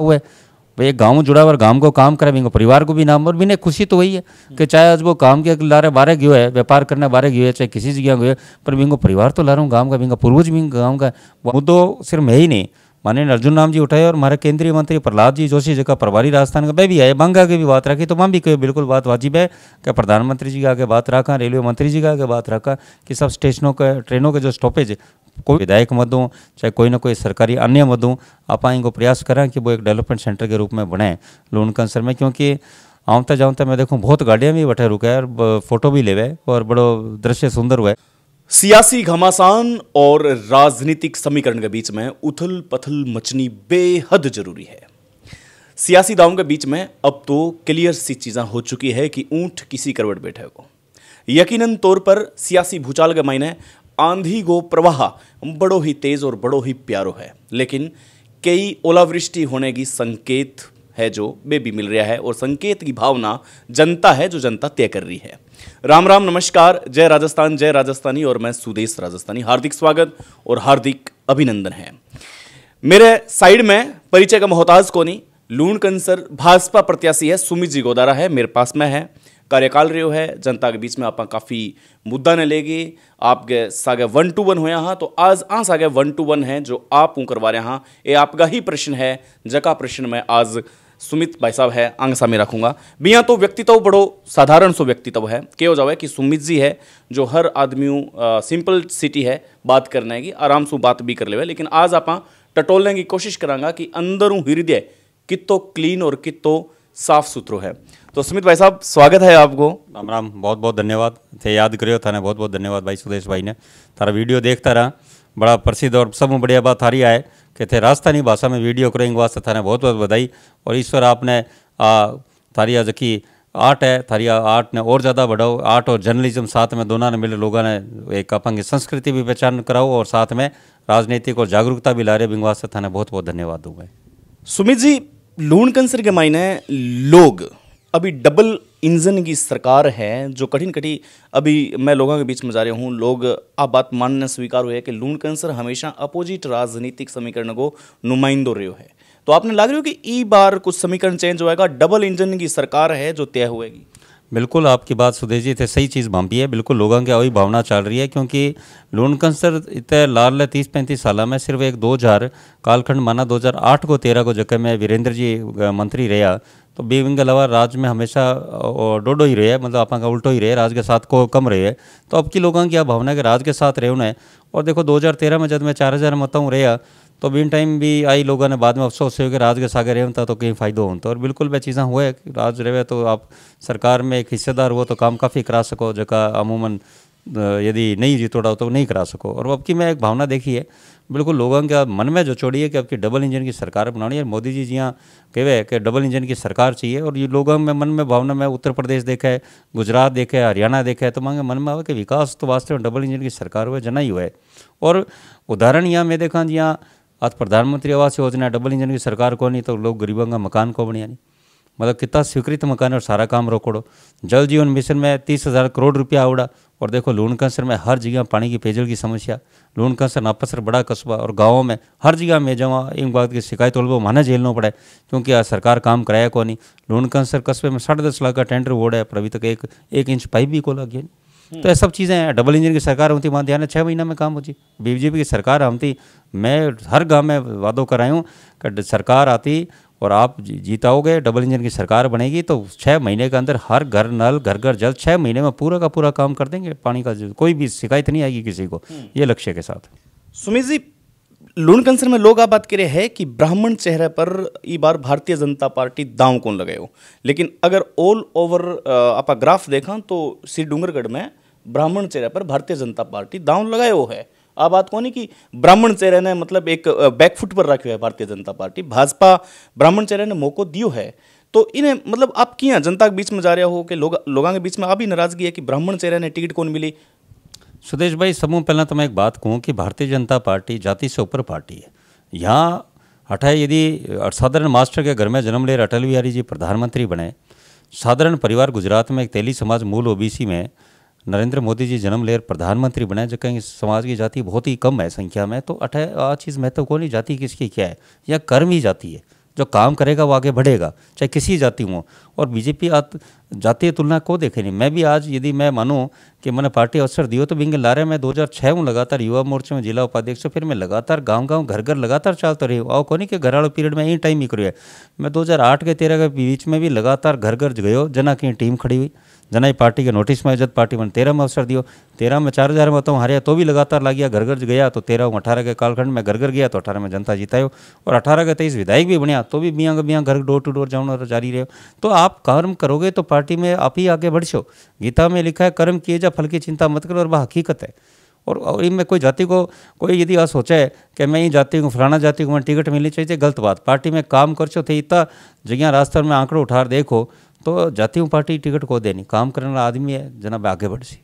हुए भाई एक गाँव जुड़ा हुआ गाँव को काम करावेंगे परिवार को भी नाम और मैंने खुशी तो वही है कि हम्म। चाहे आज वो काम के लारे बारे गयो है व्यापार करने बारे गयो है चाहे किसी जगह गयो है पर बिंगो परिवार तो ला रहा हूँ गाँव का बिंगा पूर्वज भी गाँव का मुद्दों सिर्फ मैं ही नहीं माननीय अर्जुन राम जी उठाए और हमारे केंद्रीय मंत्री प्रहलाद जी जोशी जी का प्रभारी राजस्थान का मैं भी आए बंगा की भी बात रखी तो मां भी कही बिल्कुल बात वाजिब है कि प्रधानमंत्री जी का आगे बात रखा रेलवे मंत्री जी का आगे बात रखा कि सब स्टेशनों का ट्रेनों के जो स्टॉपेज कोई विधायक मत दूँ चाहे कोई ना कोई सरकारी अन्य मत दूँ आप इनको प्रयास करें कि वो एक डेवलपमेंट सेंटर के रूप में बनाएं लोन कंसर में क्योंकि आवता जाऊँता मैं देखूँ बहुत गाड़ियाँ भी बैठे रुके और फोटो भी ले और बड़ो दृश्य सुंदर हुआ है सियासी घमासान और राजनीतिक समीकरण के बीच में उथल पथल मचनी बेहद जरूरी है सियासी दावों के बीच में अब तो क्लियर सी चीज़ें हो चुकी है कि ऊंट किसी करवट बैठे को यकीनन तौर पर सियासी भूचाल के मायने आंधी गो प्रवाह बड़ो ही तेज और बड़ो ही प्यारो है लेकिन कई ओलावृष्टि होने की संकेत है जो बेबी मिल रहा है और संकेत की भावना जनता है जो जनता तय कर रही है राम राम नमस्कार जय राजस्थान जय राजस्थानी और मैं सुदेश राजस्थानी हार्दिक स्वागत और हार्दिक अभिनंदन है मेरे साइड में परिचय का मोहताज कोनी लूण कंसर भाजपा प्रत्याशी है सुमित जी गोदारा है मेरे पास में है कार्यकाल रहे है जनता के बीच में आप काफ़ी मुद्दा ने लेगी आपके सागे वन टू वन होया हाँ तो आज आ सागे वन टू वन है जो आप करवा रहे हाँ ये आपका ही प्रश्न है जका प्रश्न में आज सुमित भाई साहब है अंग में रखूंगा बिया तो व्यक्तित्व बड़ो साधारण सो व्यक्तित्व है कहो जावे कि सुमित जी है जो हर आदमी सिंपल सिटी है बात करने की आराम से बात भी कर ले लेकिन आज आप टटोलने की कोशिश करांगा कि अंदरों हृदय कितो क्लीन और कितो साफ सुथरो है तो सुमित भाई साहब स्वागत है आपको राम राम बहुत बहुत धन्यवाद थे याद करियो थाने बहुत बहुत धन्यवाद भाई सुदेश भाई ने तारा वीडियो देखता रहा बड़ा प्रसिद्ध और सब में बढ़िया बात हारी आए कि थे राजस्थानी भाषा में वीडियो करेंगे वास्ते थाने बहुत बहुत बधाई और ईश्वर आपने आ, थारिया जखी आर्ट है थारिया आर्ट ने और ज़्यादा बढ़ाओ आर्ट और जर्नलिज्म साथ में दोनों ने मिले लोगों ने एक अपंग संस्कृति भी पहचान कराओ और साथ में राजनीतिक और जागरूकता भी ला रहे वास्ते थाने बहुत बहुत धन्यवाद दूंगा सुमित जी लूण कंसर के मायने लोग अभी डबल इंजन की सरकार है जो कठिन कठिन अभी मैं लोगों के बीच में जा रहा हूँ लोग आप बात मानना स्वीकार हुए कि लून कैंसर हमेशा अपोजिट राजनीतिक समीकरण को नुमाइंदो रो है तो आपने लग रही हो कि ई बार कुछ समीकरण चेंज होएगा डबल इंजन की सरकार है जो तय होएगी बिल्कुल आपकी बात सुधीर जी थे सही चीज़ बांपी है बिल्कुल लोगों की वही भावना चल रही है क्योंकि लोनकन सर इतने लाल ले तीस पैंतीस साल में सिर्फ एक दो हज़ार कालखंड माना दो हज़ार आठ को तेरह को जगह में वीरेंद्र जी मंत्री रहा तो बीविंग के अलावा राज में हमेशा डोडो ही रहे मतलब आपका उल्टो ही रहे राज के साथ को कम रहे तो अब की लोगों की भावना है कि राज के साथ रहे उन्हें और देखो 2013 में जब मैं चार हज़ार मताऊँ रहा तो बिन टाइम भी आई लोगों ने बाद में अफसोस हो कि राज के सागर रहे तो कहीं फ़ायदो तो और बिल्कुल वह चीज़ें हुए राज रहे तो आप सरकार में एक हिस्सेदार हुआ तो काम काफ़ी करा सको जगह अमूमन यदि नहीं जीतोड़ा हो तो नहीं करा सको और अब की मैं एक भावना देखी है बिल्कुल लोगों के मन में जो चोड़ी है कि अब की डबल इंजन की सरकार बनानी है मोदी जी जी कहे कि डबल इंजन की सरकार चाहिए और ये लोगों में मन में भावना में उत्तर प्रदेश देखा है गुजरात देखा है हरियाणा देखा है तो मांगे मन में आवे कि विकास तो वास्तव में डबल इंजन की सरकार हुए जना ही हुआ है और उदाहरण यहाँ मैं देखा जी आज प्रधानमंत्री आवास योजना डबल इंजन की सरकार को नहीं तो लोग गरीबों का मकान को बनिया नहीं मतलब कितना स्वीकृत मकान और सारा काम रोकड़ो जल जीवन मिशन में तीस हज़ार करोड़ रुपया आवड़ा और देखो लून कंसर में हर जगह पानी की पेयजल की समस्या लून कंसर नापसर बड़ा कस्बा और गाँव में हर जगह में जमा इन बात की शिकायत तलबो माना झेलना पड़े क्योंकि क्योंकि सरकार काम कराया को नहीं लून कंसर कस्बे में साढ़े दस लाख का टेंडर वोड है पर अभी तक एक एक इंच पाइप भी को लग गया तो हम्म। ये सब चीज़ें हैं डबल इंजन की सरकार होती वहाँ ध्यान छः महीना में काम होती बीजेपी की सरकार हम थी मैं हर गाँव में वादों करायूँ सरकार आती और आप जीताओगे डबल इंजन की सरकार बनेगी तो छः महीने के अंदर हर घर नल घर घर जल छः महीने में पूरा का पूरा काम कर देंगे पानी का कोई भी शिकायत नहीं आएगी किसी को हम्म। ये लक्ष्य के साथ सुमित जी लून कंसर में लोग आप बात करे है कि ब्राह्मण चेहरे पर ई बार भारतीय जनता पार्टी दाव कौन लगे हो लेकिन अगर ऑल ओवर आप ग्राफ देखा तो श्री डूंगरगढ़ में ब्राह्मण चेहरे पर भारतीय जनता पार्टी दाव लगाए हो है आ बात कौन कि ब्राह्मण चेहरे ने मतलब एक बैकफुट पर रखे है भारतीय जनता पार्टी भाजपा ब्राह्मण चेहरे ने मौको दियो है तो इन्हें मतलब आप किया जनता के बीच में जा रहे हो कि लोग लोगों के बीच में आप ही नाराजगी है कि ब्राह्मण चेहरे ने टिकट कौन मिली सुदेश भाई समूह पहला तो मैं एक बात कहूँ कि भारतीय जनता पार्टी जाति से ऊपर पार्टी है यहाँ अठाई यदि साधारण मास्टर के घर में जन्म ले अटल बिहारी जी प्रधानमंत्री बने साधारण परिवार गुजरात में एक तेली समाज मूल ओबीसी में नरेंद्र मोदी जी जन्म लेर प्रधानमंत्री बने जो कहीं समाज की जाति बहुत ही कम है संख्या में तो अठ आ चीज़ महत्व को नहीं जाति किसकी क्या है या कर्म ही जाती है जो काम करेगा वो आगे बढ़ेगा चाहे किसी जाति हो और बीजेपी आत जातीय तुलना को देखे नहीं मैं भी आज यदि मैं मानूँ कि मैंने पार्टी अवसर दियो तो बिंगे लारे मैं दो हज़ार छः में लगातार युवा मोर्चे में जिला उपाध्यक्ष फिर मैं लगातार गांव गांव घर घर लगातार चालते रही आओ नहीं कि घराड़ो पीरियड में यही टाइम ही करो है मैं दो के तेरह के बीच में भी लगातार घर घर गयो जना की टीम खड़ी हुई जनाई पार्टी के नोटिस में जब पार्टी में तेरह में अवसर दियो तेरह में चार हज़ार में तो हरिया तो भी लगातार गया घर घर गया तो तेरह अठारह के कालखंड में घर घर गया तो अठारह में जनता जितायो और अठारह के तेईस विधायक भी बनया तो भी बियाँ का बिया घर डोर टू डोर जाऊँ जारी रहे तो आप कर्म करोगे तो पार्टी में आप ही आगे बढ़ो गीता में लिखा है कर्म किए जा फल की चिंता मत करो और वह हकीकत है और इनमें कोई जाति को कोई यदि आ सोचे कि मैं ये जाति हूँ फलाना जाति को मैं टिकट मिलनी चाहिए तो गलत बात पार्टी में काम कर चो थे तो इतना जगह रास्ते में आंकड़ों उठार देखो तो जातीय पार्टी टिकट को देनी काम करने वाला आदमी है जनाब आगे बढ़ सी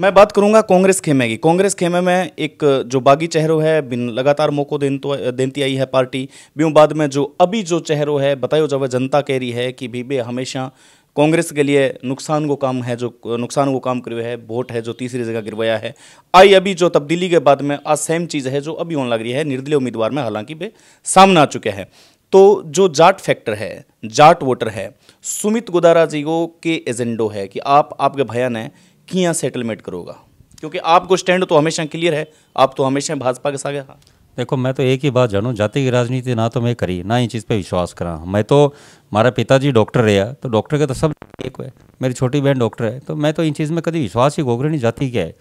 मैं बात करूंगा कांग्रेस खेमे की कांग्रेस खेमे में एक जो बागी चेहरों है बिन लगातार मौको देन तो देती आई है पार्टी बी बाद में जो अभी जो चेहरों है बतायो जब जनता कह रही है कि भी बे हमेशा कांग्रेस के लिए नुकसान को काम है जो नुकसान को काम करवाया है वोट है जो तीसरी जगह गिरवाया है आई अभी जो तब्दीली के बाद में आज सेम चीज़ है जो अभी होने लग रही है निर्दलीय उम्मीदवार में हालांकि वे सामने आ चुके हैं तो जो जाट फैक्टर है जाट वोटर है सुमित गोदारा जी को के एजेंडो है कि आप आपके भया ने किया सेटलमेंट करोगा क्योंकि आपको स्टैंड तो हमेशा क्लियर है आप तो हमेशा भाजपा के साथ देखो मैं तो एक ही बात जानूँ जाति की राजनीति ना तो मैं करी ना इन चीज़ पे विश्वास करा मैं तो हमारा पिताजी डॉक्टर रहा तो डॉक्टर का तो सब एक है मेरी छोटी बहन डॉक्टर है तो मैं तो इन चीज़ में कभी विश्वास ही गोगरे नहीं जाती क्या है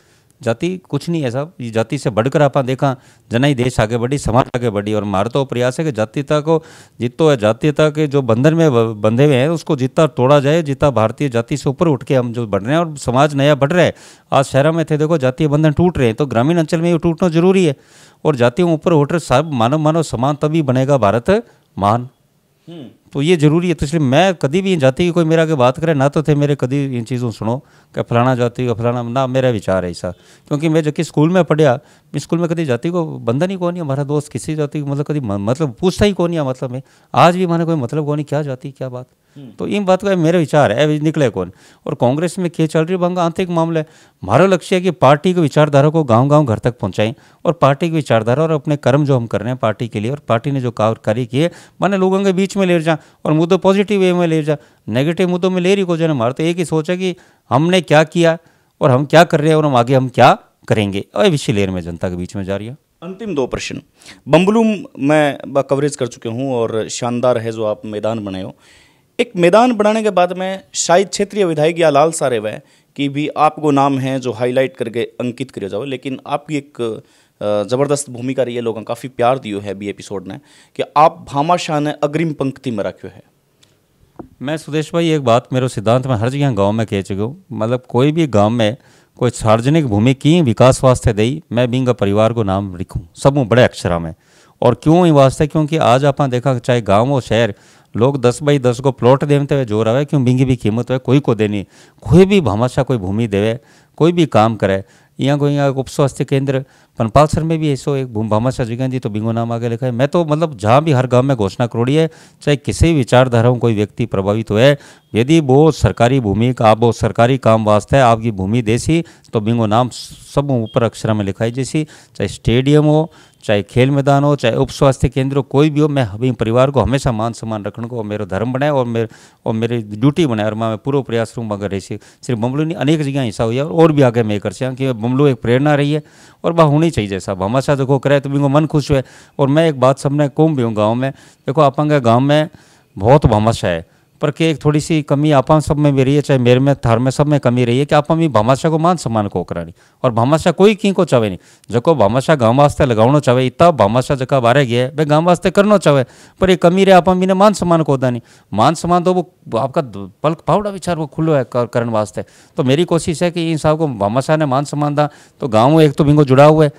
जाति कुछ नहीं है सब जाति से बढ़कर आप देखा जना ही देश आगे बढ़ी समाज आगे बढ़ी और हमारा तो प्रयास है कि जातीयता को जितो है जातीयता के जो बंधन में बंधे हुए हैं उसको जितना तोड़ा जाए जितना भारतीय जाति से ऊपर उठ के हम जो बढ़ रहे हैं और समाज नया बढ़ रहा है आज शहरों में थे देखो जातीय बंधन टूट रहे हैं तो ग्रामीण अंचल में ये टूटना जरूरी है और जातियों ऊपर उठ रहे सब मानव मानव समान तभी बनेगा भारत महान हम्म। तो ये ज़रूरी है तो इसलिए मैं कभी भी जाति की कोई मेरा आगे बात करे ना तो थे मेरे कभी इन चीज़ों सुनो कि फलाना जाती का फलाना ना मेरा विचार है ऐसा क्योंकि मैं जबकि स्कूल में पढ़िया स्कूल में कभी जाती को बंधन ही कौन है हमारा दोस्त किसी को मतलब कभी मतलब पूछता ही कौन नहीं मतलब में आज भी हमारे कोई मतलब कौन नहीं क्या जाती क्या बात तो इन बात का मेरा विचार है अभी निकले कौन और कांग्रेस में क्या चल रही है बंग आंतरिक मामले हमारा लक्ष्य है कि पार्टी के विचारधारा को गांव गांव घर तक पहुंचाएं और पार्टी की विचारधारा और अपने कर्म जो हम कर रहे हैं पार्टी के लिए और पार्टी ने जो कार्य किए मैंने लोगों के बीच में ले जा और मुद्दों पॉजिटिव वे में ले जा नेगेटिव मुद्दों में ले रही को जो हमारा तो एक ही सोच है कि हमने क्या किया और हम क्या कर रहे हैं और हम आगे हम क्या करेंगे और विषय लेर में जनता के बीच में जा रही है अंतिम दो प्रश्न बम्बलूम मैं कवरेज कर चुके हूँ और शानदार है जो आप मैदान बनाए हो एक मैदान बनाने के बाद में शायद क्षेत्रीय विधायक या लाल सारे वह कि भी आपको नाम है जो हाईलाइट करके अंकित करे जाओ लेकिन आपकी एक ज़बरदस्त भूमिका रही है लोगों काफ़ी प्यार दियो है बी एपिसोड ने कि आप भामा शाह ने अग्रिम पंक्ति में रखे है मैं सुदेश भाई एक बात मेरे सिद्धांत में हर जगह गांव में कह चुके हूँ मतलब कोई भी गांव में कोई सार्वजनिक भूमि की विकास वास्ते दई मैं बिंग परिवार को नाम लिखूँ सबू बड़े अक्षरा में और क्यों ही वास्ते क्योंकि आज आप देखा चाहे गाँव हो शहर लोग दस बाई दस को प्लॉट देते हुए जोर आवे क्यों बिंगी भी कीमत हो कोई को देनी कोई भी हमेशा कोई भूमि देवे कोई भी काम करे यहाँ को यहाँ उप स्वास्थ्य केंद्र पनपाल सर में भी ऐसो एक भामाशाह जगह जी तो बिंगो नाम आगे लिखा है मैं तो मतलब जहाँ भी हर गांव में घोषणा करोड़ी है चाहे किसी हो कोई व्यक्ति प्रभावित हो यदि वो सरकारी भूमि का आप वो सरकारी काम वास्ते आपकी भूमि देसी तो बिंगो नाम सब ऊपर अक्षर में लिखाई जैसी चाहे स्टेडियम हो चाहे खेल मैदान हो चाहे उप स्वास्थ्य केंद्र हो कोई भी हो मैं अपने परिवार को हमेशा मान सम्मान रखने को और मेरा धर्म बनाए और मेरे और मेरी ड्यूटी बनाए और मैं पूरा प्रयास करूँगा रही थी सिर्फ बमलू ने अनेक जगह हिस्सा हुआ और भी आगे मैं कर सकें कि बमलू एक प्रेरणा रही है और वह होनी चाहिए जैसा हमारे साथ देखो करे तो मेरे मन खुश हुए और मैं एक बात सबने कहूँ भी हूँ गाँव में देखो आप गाँव में बहुत भमाशा है पर के एक थोड़ी सी कमी आप सब में भी रही है चाहे मेरे में थार में सब में कमी रही है कि आप भी भामाशा को मान सम्मान को करा नहीं और भामाशा कोई की को चाहे नहीं जको भामाशा गाँव वास्ते लगाना चाहे इतना भामाशा जका बारे गया है भाई गाँव वास्ते करना चाहे पर ये कमी रहे भी ने मान सम्मान को नहीं मान सम्मान तो वो आपका पल पावड़ा विचार वो खुलो है करने वास्ते तो मेरी कोशिश है कि इन साहब को भामाशाह ने मान सम्मान दा तो गाँव एक तो बिंगो जुड़ा हुआ है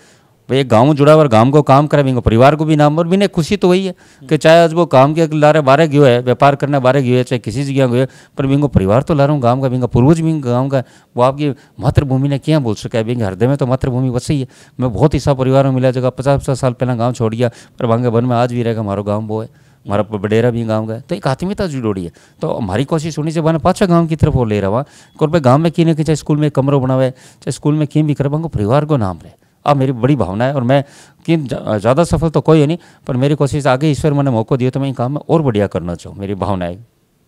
भाई एक गाँव में जुड़ा हुआ और गाँव को काम करावेंगे परिवार को भी नाम और बिना खुशी तो वही है कि चाहे आज वो काम के लारे बारे गयो है व्यापार करने बारे गयो है चाहे किसी जगह गए पर बिंगो परिवार तो ला रहा हूँ गाँव का बिंगा पूर्वज भी गाँव का वो आपकी मातृभूमि ने क्या बोल सका है बिंगा हृदय में तो मातृभूमि ही है मैं बहुत हिस्सा परिवार में मिला जगह पचास पचास साल पहला गाँव छोड़ गया पर भागे वन में आज भी रहेगा हमारा गाँव वो है हमारा बडेरा भी गांव का तो एक आत्मीयता जुड़ी है तो हमारी कोशिश होनी चाहिए मैंने पाचा गांव की तरफ वो ले रहा हुआ और भाई गांव में कि नहीं कि चाहे स्कूल में कमरों बनावे चाहे स्कूल में की भी कर पाऊंगा परिवार को नाम रहे अब मेरी बड़ी भावना है और मैं कि ज़्यादा सफल तो कोई है नहीं पर मेरी कोशिश आगे ईश्वर मैंने मौका दिया तो मैं काम और बढ़िया करना चाहूँ मेरी भावना है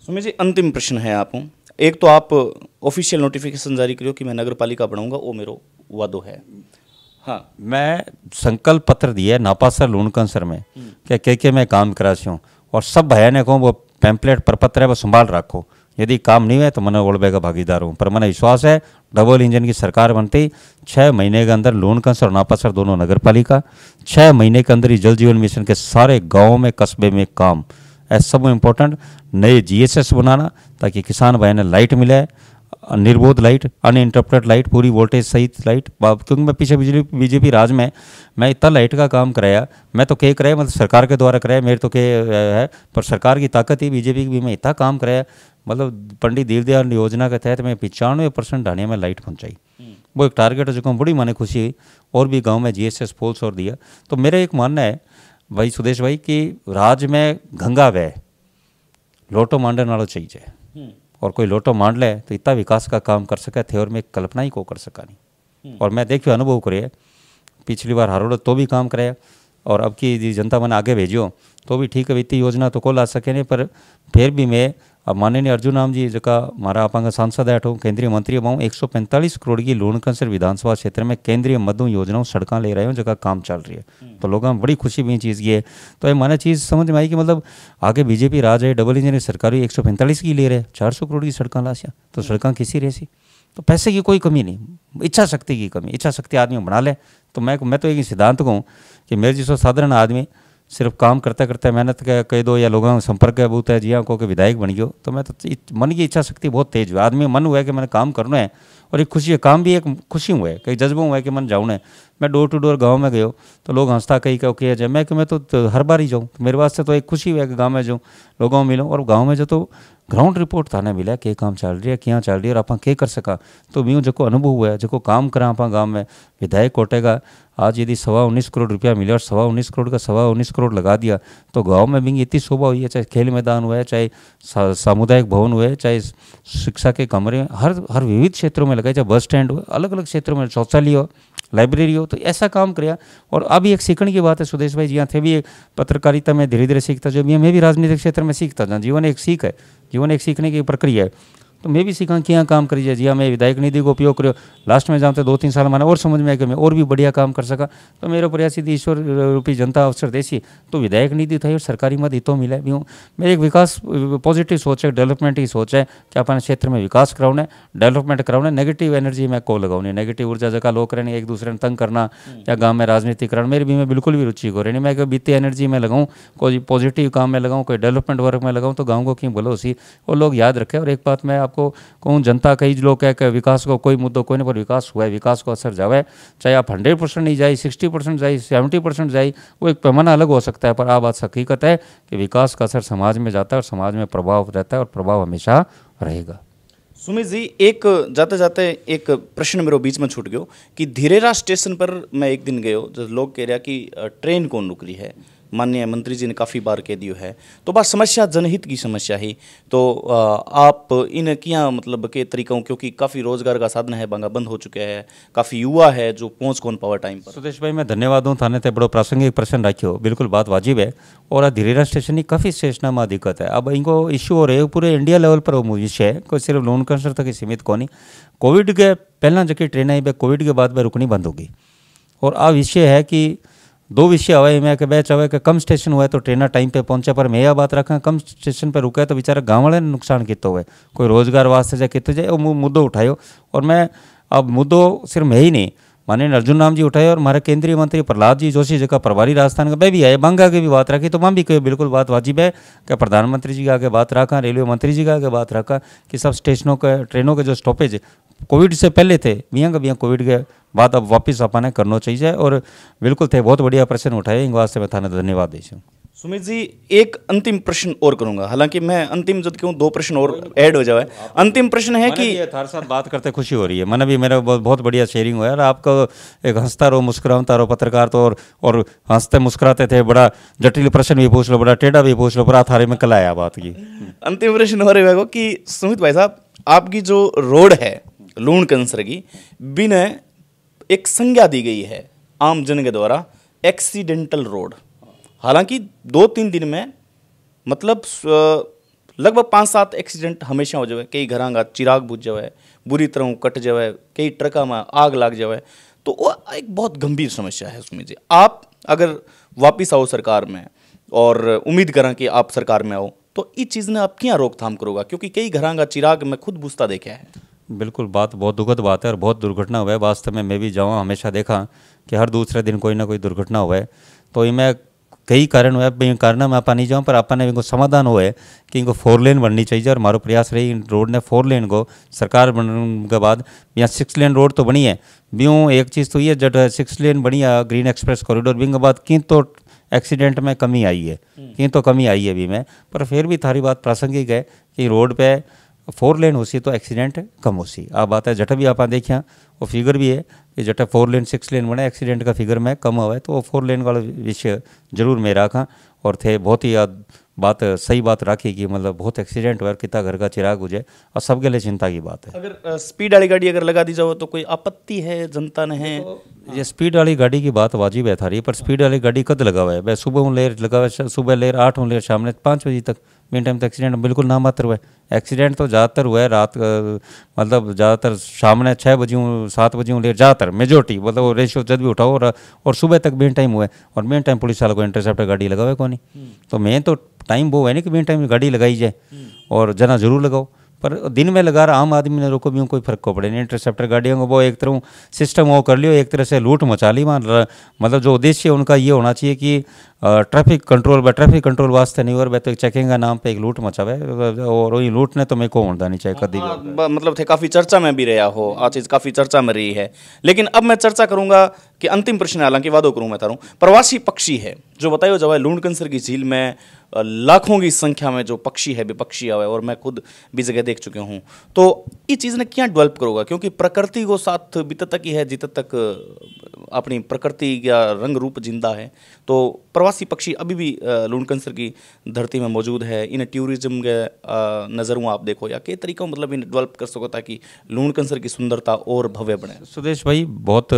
सुमित जी अंतिम प्रश्न है आप एक तो आप ऑफिशियल नोटिफिकेशन जारी करो कि मैं नगर पालिका बनाऊंगा वो मेरो वादो है हाँ मैं संकल्प पत्र दिया नापासर सर लूणकन सर में क्या के के मैं काम करा सी और सब भया ने कहूँ वो पैम्पलेट पर पत्र है वो संभाल रखो यदि काम नहीं हुआ तो मनोहर वोड़बे का भागीदार हूँ पर मैंने विश्वास है डबल इंजन की सरकार बनती छः महीने के अंदर लोनकंस और नापासर दोनों नगर पालिका छः महीने के अंदर ही जल जीवन मिशन के सारे गाँव में कस्बे में काम ऐसा सब इम्पोर्टेंट नए जीएसएस बनाना ताकि किसान भाई ने लाइट मिले निर्बोध लाइट अनइंटरप्टेड लाइट पूरी वोल्टेज सहित लाइट क्योंकि मैं पीछे बीजेपी बीजेपी राज में मैं इतना लाइट का काम कराया मैं तो के कराया मतलब सरकार के द्वारा कराया मेरे तो के है पर सरकार की ताकत ही बीजेपी की भी मैं इतना काम कराया मतलब पंडित दीनदयाल योजना के तहत मैं पचानवे परसेंट ढानिया में लाइट पहुँचाई हम्म। वो एक टारगेट है जो बड़ी माने खुशी हुई और भी गाँव में जी एस एस और दिया तो मेरा एक मानना है भाई सुदेश भाई कि राज में गंगा वह लोटो मांडन नालों चाहिए हम्म। और कोई लोटो मान ले तो इतना विकास का काम कर सका थे और मैं कल्पना ही को कर सका नहीं हम्म। और मैं देखियो अनुभव करे पिछली बार हरोड़ तो भी काम करे और अब की जनता मैंने आगे भेजियो तो भी ठीक है इतनी योजना तो को ला सके नहीं पर फिर भी मैं अब माननीय अर्जुन राम जी जो मारा आप सांसद है केंद्रीय मंत्री अबाऊँ एक सौ पैंतालीस करोड़ की लोणकंसर विधानसभा क्षेत्र में केंद्रीय मधु योजनाओं सड़क ले रहे हो जो काम चल रही है हम्म। तो लोगों में बड़ी खुशी भी चीज़ की है तो ये माना चीज़ समझ में आई कि मतलब आगे बीजेपी राज है डबल इंजन सरकारी एक सौ पैंतालीस की ले रहे हैं चार सौ करोड़ की सड़क लाशा तो हम्म। सड़क किसी सी तो पैसे की कोई कमी नहीं इच्छा शक्ति की कमी इच्छा शक्ति आदमी बना ले तो मैं मैं तो एक सिद्धांत कहूँ कि मेरे जिस साधारण आदमी सिर्फ काम करते करते मेहनत कह दो या लोगों का संपर्क है बहुत है जिया को कि विधायक बन गयो तो मैं तो मन की इच्छा शक्ति बहुत तेज हुआ आदमी मन हुआ है कि मैंने काम करना है और एक खुशी है काम भी एक खुशी हुआ है कई जज्बा हुआ है कि मन जाऊँ है मैं डोर टू डोर गाँव में गयो तो लोग हंसता कहीं कहो किया जाए मैं कि मैं तो, तो हर बार ही जाऊँ तो मेरे वास्ते तो एक खुशी हुआ है कि गाँव में जाऊँ लोगों में मिलूँ और गाँव में जो तो ग्राउंड रिपोर्ट थाने मिला के काम चल रही है क्या चल रही है और आप कर सका तो मैं जो अनुभव हुआ है जो काम करा आप गाँव में विधायक कोटेगा आज यदि सवा उन्नीस करोड़ रुपया मिले और सवा उन्नीस करोड़ का सवा उन्नीस करोड़ लगा दिया तो गांव में भी इतनी शोभा हुई है चाहे खेल मैदान हुआ है चाहे सामुदायिक भवन हुए चाहे शिक्षा के कमरे हर हर विविध क्षेत्रों में लगाए चाहे बस स्टैंड हो अलग अलग क्षेत्रों में शौचालय हो लाइब्रेरी हो तो ऐसा काम कराया और अभी एक सीखने की बात है सुदेश भाई जी यहाँ थे भी एक पत्रकारिता में धीरे धीरे सीखता जो भी मैं भी राजनीतिक क्षेत्र में सीखता था जीवन एक सीख है जीवन एक सीखने की प्रक्रिया है तो मैं भी सीखा कि यहाँ काम करिए हाँ मैं विधायक निधि को उपयोग करो लास्ट में जाते दो तीन साल मैंने और समझ में आया कि मैं और भी बढ़िया काम कर सका तो मेरे सीधी ईश्वर रूपी जनता अवसर देसी तो विधायक निधि था और सरकारी मत हितों मिले भी हूँ मेरे एक विकास पॉजिटिव सोच है डेवलपमेंट की सोच है कि अपने क्षेत्र में विकास कराने डेवलपमेंट कराने नेगेटिव एनर्जी में को लगाने नेगेटिव ऊर्जा जगह लोग रहने एक दूसरे ने तंग करना या गाँव में राजनीति करना मेरी भी मैं बिल्कुल भी रुचि को रही मैं बीती एनर्जी में लगाऊँ कोई पॉजिटिव काम में लगाऊँ कोई डेवलपमेंट वर्क में लगाऊँ तो गाँव को क्यों बोलो सी और लोग याद रखें और एक बात मैं आपको आपको कहूँ जनता कई लोग कह के विकास को कोई मुद्दों कोई नहीं पर विकास हुआ है विकास को असर जावे चाहे आप हंड्रेड परसेंट नहीं जाए सिक्सटी परसेंट जाए सेवेंटी परसेंट जाए वो एक पैमाना अलग हो सकता है पर आप बात हकीकत है कि विकास का असर समाज में जाता है और समाज में प्रभाव रहता है और प्रभाव हमेशा रहेगा सुमित जी एक जाते जाते एक प्रश्न मेरे बीच में छूट गयो कि धीरेरा स्टेशन पर मैं एक दिन गयो जब लोग कह रहा कि ट्रेन कौन रुक रही है माननीय मंत्री जी ने काफ़ी बार कह दियो है तो बस समस्या जनहित की समस्या है तो आप इन किया मतलब के तरीकों क्योंकि काफ़ी रोजगार का साधन है बांगा बंद हो चुके हैं काफ़ी युवा है जो पहुँच कौन पावर टाइम पर सुदेश भाई मैं धन्यवाद हूँ थाने ते बड़ो प्रासंगिक प्रश्न रखियो बिल्कुल बात वाजिब है और आज धीरेरा स्टेशन की काफ़ी स्टेशन में दिक्कत है अब इनको इश्यू हो रहे पूरे इंडिया लेवल पर वो विषय है कोई सिर्फ लोन कंसर तक ही सीमित कौन कोविड के पहला जो ट्रेन आई कोविड के बाद में रुकनी बंद होगी और आ विषय है कि दो विषय हवाई में के बैच हवा के कम स्टेशन हुआ है तो ट्रेना टाइम पे पहुंचे पर मैं यह बात रखा कम स्टेशन पे रुका है तो बेचारा गाँव वाले ने नुकसान कितो हुआ कोई रोजगार वास्ते जाए कितने जाए वो मुद्दों उठायो और मैं अब मुद्दों सिर्फ मैं ही नहीं माननीय अर्जुन राम जी उठाए और हमारे केंद्रीय मंत्री प्रहलाद जी जोशी जी का प्रभारी राजस्थान का वह भी आए बंगा की भी बात रखी तो मैं भी कहे बिल्कुल बात वाजिब है कि प्रधानमंत्री जी का आगे बात रखा रेलवे मंत्री जी का आगे बात रखा कि सब स्टेशनों के ट्रेनों के जो स्टॉपेज कोविड से पहले थे वियाँ का वियाँ कोविड के बाद अब वापस अपने करना चाहिए और बिल्कुल थे बहुत बढ़िया प्रश्न उठाए इन वास्ते मैं थाने धन्यवाद दीसूँ सुमित जी एक अंतिम प्रश्न और करूंगा हालांकि मैं अंतिम जब क्यों दो प्रश्न और ऐड हो जाए अंतिम प्रश्न है कि हर साथ बात करते खुशी हो रही है मैंने भी मेरा बहुत बढ़िया शेयरिंग हुआ है और आपका एक हंसता रहो मुस्कुराता रहो पत्रकार तो और और हंसते मुस्कुराते थे बड़ा जटिल प्रश्न भी पूछ लो बड़ा टेढ़ा भी पूछ लो बड़ा थारे में कल आया बात की अंतिम प्रश्न हो रहे कि सुमित भाई साहब आपकी जो रोड है लूण कंसर की बिना एक संज्ञा दी गई है आम जन के द्वारा एक्सीडेंटल रोड हालांकि दो तीन दिन में मतलब लगभग पाँच सात एक्सीडेंट हमेशा हो जाए कई घरांगा चिराग बुझ जाए बुरी तरह कट जाए कई ट्रका में आग लाग जाए तो वो एक बहुत गंभीर समस्या है उसमें जी आप अगर वापिस आओ सरकार में और उम्मीद करें कि आप सरकार में आओ तो इस चीज़ ने आप क्या रोकथाम करोगा क्योंकि कई घरांगा चिराग में खुद बुझता देखा है बिल्कुल बात बहुत दुखद बात है और बहुत दुर्घटना हुआ है वास्तव में मैं भी जाऊँ हमेशा देखा कि हर दूसरे दिन कोई ना कोई दुर्घटना हुआ है तो मैं कई कारण हुआ कारण में आप नहीं जाऊँ पर आपने इनको समाधान हुआ है कि इनको फोर लेन बननी चाहिए और हमारा प्रयास रही रोड ने फोर लेन को सरकार बनने के बाद यहाँ सिक्स लेन रोड तो बनी है ब्यू एक चीज़ तो ये जब सिक्स लेन बनी है ग्रीन एक्सप्रेस कॉरिडोर बिंग के बाद कि तो एक्सीडेंट में कमी आई है हम्म। कि तो कमी आई है अभी में पर फिर भी थारी बात प्रासंगिक है कि रोड पर फोर लेन हो सी तो एक्सीडेंट कम हो सी आप बात है जट भी आप देखें वो फिगर भी है ये जटा फोर लेन सिक्स लेन बने एक्सीडेंट का फिगर में कम हुआ है तो फोर लेन वाला विषय जरूर मैं रखा और थे बहुत ही याद बात सही बात राखी कि मतलब बहुत एक्सीडेंट हुआ कितना घर का चिराग हो जाए और सबके लिए चिंता की बात है अगर स्पीड वाली गाड़ी अगर लगा दी जाओ तो कोई आपत्ति है जनता ने है तो ये स्पीड वाली गाड़ी की बात वाजिब है थारी पर स्पीड वाली गाड़ी कद लगा हुआ है सुबह लेर लगा हुआ है सुबह लेर आठ लेर शाम ने पाँच बजे तक मेन टाइम तो एक्सीडेंट बिल्कुल ना मात्र हुआ है एक्सीडेंट तो ज़्यादातर हुआ है रात मतलब ज़्यादातर शाम ने छः बजे हूँ सात बजे हूँ लेट ज़्यादातर मेजोरिटी मतलब वो रेशियो जब भी उठाओ और, और सुबह तक मेन टाइम हुआ है और मेन टाइम पुलिस वाले को इंटरसेप्टर गाड़ी लगा हुआ है कौन तो मेन तो टाइम वो है ना कि मेन टाइम गाड़ी लगाई जाए हम्म। और जना ज़रूर लगाओ पर दिन में लगा रहा आम आदमी ने रोको भी हूँ कोई फर्क को पड़े नहीं इंटरसेप्टर गाड़ियों को वो एक तरह सिस्टम वो कर लियो एक तरह से लूट मचा ली वहाँ मतलब जो उद्देश्य है उनका ये होना चाहिए कि ट्रैफिक कंट्रोल बा ट्रैफिक कंट्रोल वास्ते नहीं और तो चेकिंग का नाम पे एक लूट मचा है और वही लूट ने तो मेरे को उड़ता नहीं चाहिए कदी हाँ, मतलब थे काफ़ी चर्चा में भी रहा हो आज चीज़ काफ़ी चर्चा में रही है लेकिन अब मैं चर्चा करूंगा कि अंतिम प्रश्न हालांकि वादों करूँ मैं तारूँ प्रवासी पक्षी है जो बताइए जब है लूणकंसर की झील में लाखों की संख्या में जो पक्षी है विपक्षी आवे और मैं खुद भी जगह देख चुके हूँ तो ये चीज़ ने क्या डेवलप करोगा क्योंकि प्रकृति को साथ बीत तक ही है जित तक अपनी प्रकृति या रंग रूप जिंदा है तो प्रवासी पक्षी अभी भी लूणकंसर की धरती में मौजूद है इन टूरिज्म के नज़रों आप देखो या कई तरीक़ों मतलब इन डेवलप कर सको ताकि लूणकंसर की सुंदरता और भव्य बने सुदेश भाई बहुत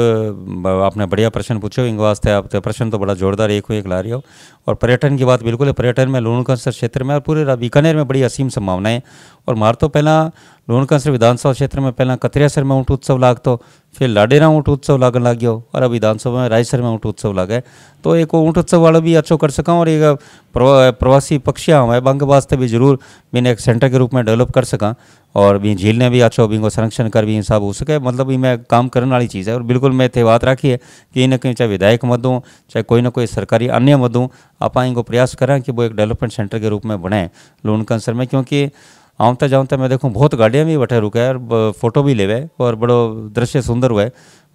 आपने बढ़िया प्रश्न पूछो इन वास्ते आप प्रश्न तो बड़ा जोरदार एक हो एक ला रही हो और पर्यटन की बात बिल्कुल है पर्यटन में लूणकंसर क्षेत्र में और पूरे बीकानेर में बड़ी असीम संभावनाएं और मार तो पहला लूणकंसर विधानसभा क्षेत्र में पहला कतरियासर में ऊँट उत्सव तो फिर लाडेरा ऊँट उत्सव लागन लग गया और अब विधानसभा में रायसर में ऊँट उत्सव लागे तो एक ऊँट उत्सव वाला भी अच्छा कर सका और एक प्रवासी पक्षियाँ हमारे बंग वास्ते भी जरूर मैंने एक सेंटर के रूप में डेवलप कर सका और भी झील ने भी अच्छा भी इनको संरक्षण कर भी हिसाब हो सके मतलब मैं काम करने वाली चीज़ है और बिल्कुल मैं थे बात राखी है कि न कहीं चाहे विधायक मत दूँ चाहे कोई ना कोई सरकारी अन्य मत दूँ आप इनको प्रयास करें कि वो एक डेवलपमेंट सेंटर के रूप में बनाएं लोन कंसर में क्योंकि आवता जाते मैं देखूँ बहुत गाड़ियाँ भी बैठे रुके और फोटो भी ले हुए और बड़ो दृश्य सुंदर हुए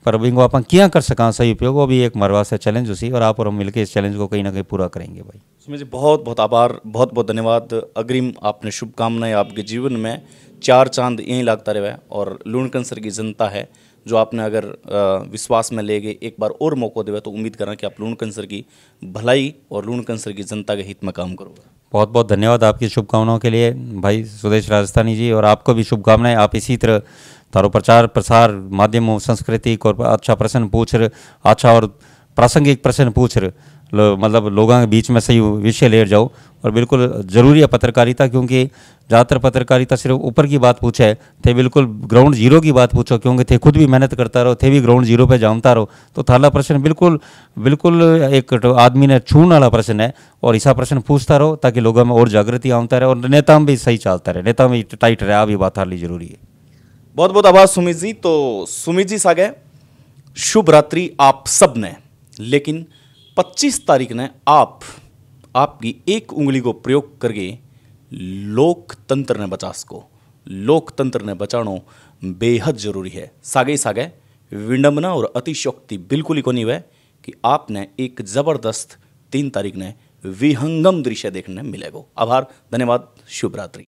पर अभी आप क्या कर सका सही उपयोग वो भी एक मरवा से चैलेंज उसी और आप और हम मिलकर इस चैलेंज को कहीं ना कहीं पूरा करेंगे भाई सुमित जी बहुत बहुत आभार बहुत बहुत धन्यवाद अग्रिम आपने शुभकामनाएं आपके जीवन में चार चांद यहीं लगता रहे और कंसर की जनता है जो आपने अगर विश्वास में ले गए एक बार और मौका देवे तो उम्मीद करें कि आप कंसर की भलाई और कंसर की जनता के हित में काम करोगे बहुत बहुत धन्यवाद आपकी शुभकामनाओं के लिए भाई सुदेश राजस्थानी जी और आपको भी शुभकामनाएं आप इसी तरह तारो प्रचार प्रसार माध्यमों संस्कृति और अच्छा प्रश्न पूछ रहे अच्छा और प्रासंगिक प्रश्न पूछ रहे लो, मतलब लोगों के बीच में सही विषय ले जाओ और बिल्कुल ज़रूरी है पत्रकारिता क्योंकि ज़्यादातर पत्रकारिता सिर्फ ऊपर की बात पूछे थे बिल्कुल ग्राउंड जीरो की बात पूछो क्योंकि थे खुद भी मेहनत करता रहो थे भी ग्राउंड जीरो पे जानता रहो तो थाला प्रश्न बिल्कुल बिल्कुल एक आदमी ने छून वाला प्रश्न है और ऐसा प्रश्न पूछता रहो ताकि लोगों में और जागृति आता रहे और नेता भी सही चलता रहे नेता भी टाइट रहे आप भी बात हाली जरूरी है बहुत बहुत आभार सुमित जी तो सुमित जी सागे शुभ रात्रि आप सब ने लेकिन 25 तारीख ने आप आपकी एक उंगली को प्रयोग करके लोकतंत्र ने बचा सको लोकतंत्र ने बचाणो बेहद ज़रूरी है सागे सागे विंडमना और अतिशक्ति बिल्कुल ही को नहीं हुआ कि आपने एक ज़बरदस्त तीन तारीख ने विहंगम दृश्य देखने मिलेगा आभार धन्यवाद शुभ रात्रि